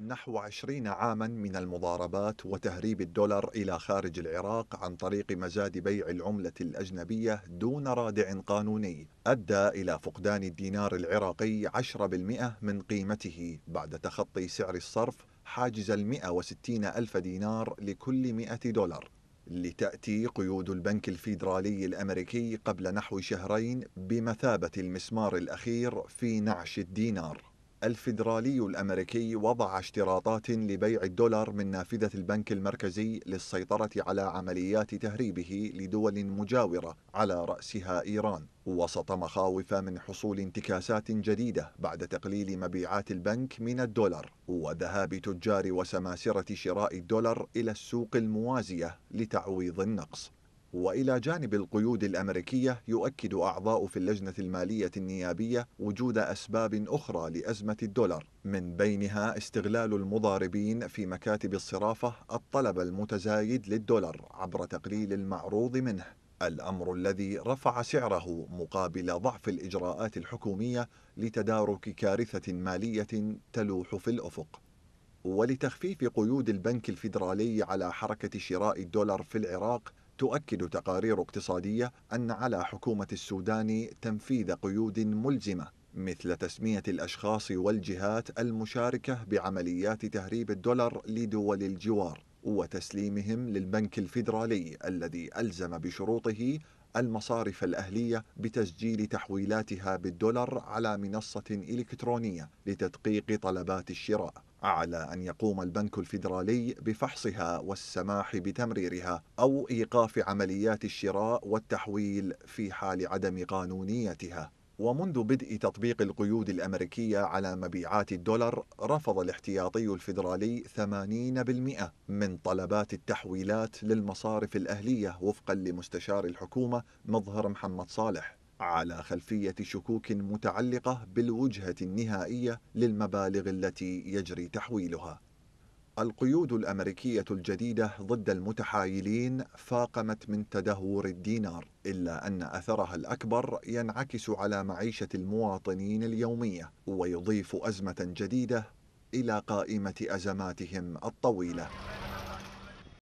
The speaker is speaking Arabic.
نحو عشرين عاما من المضاربات وتهريب الدولار إلى خارج العراق عن طريق مزاد بيع العملة الأجنبية دون رادع قانوني أدى إلى فقدان الدينار العراقي 10% من قيمته بعد تخطي سعر الصرف حاجز ال 160 ألف دينار لكل 100 دولار لتأتي قيود البنك الفيدرالي الأمريكي قبل نحو شهرين بمثابة المسمار الأخير في نعش الدينار الفيدرالي الأمريكي وضع اشتراطات لبيع الدولار من نافذة البنك المركزي للسيطرة على عمليات تهريبه لدول مجاورة على رأسها إيران وسط مخاوف من حصول انتكاسات جديدة بعد تقليل مبيعات البنك من الدولار وذهاب تجار وسماسرة شراء الدولار إلى السوق الموازية لتعويض النقص والى جانب القيود الامريكيه يؤكد اعضاء في اللجنه الماليه النيابيه وجود اسباب اخرى لازمه الدولار من بينها استغلال المضاربين في مكاتب الصرافه الطلب المتزايد للدولار عبر تقليل المعروض منه الامر الذي رفع سعره مقابل ضعف الاجراءات الحكوميه لتدارك كارثه ماليه تلوح في الافق ولتخفيف قيود البنك الفيدرالي على حركه شراء الدولار في العراق تؤكد تقارير اقتصادية أن على حكومة السودان تنفيذ قيود ملزمة مثل تسمية الأشخاص والجهات المشاركة بعمليات تهريب الدولار لدول الجوار وتسليمهم للبنك الفيدرالي الذي ألزم بشروطه المصارف الأهلية بتسجيل تحويلاتها بالدولار على منصة إلكترونية لتدقيق طلبات الشراء على أن يقوم البنك الفيدرالي بفحصها والسماح بتمريرها أو إيقاف عمليات الشراء والتحويل في حال عدم قانونيتها ومنذ بدء تطبيق القيود الأمريكية على مبيعات الدولار رفض الاحتياطي الفيدرالي 80% من طلبات التحويلات للمصارف الأهلية وفقا لمستشار الحكومة مظهر محمد صالح على خلفية شكوك متعلقة بالوجهة النهائية للمبالغ التي يجري تحويلها. القيود الأمريكية الجديدة ضد المتحايلين فاقمت من تدهور الدينار، إلا أن أثرها الأكبر ينعكس على معيشة المواطنين اليومية، ويضيف أزمة جديدة إلى قائمة أزماتهم الطويلة.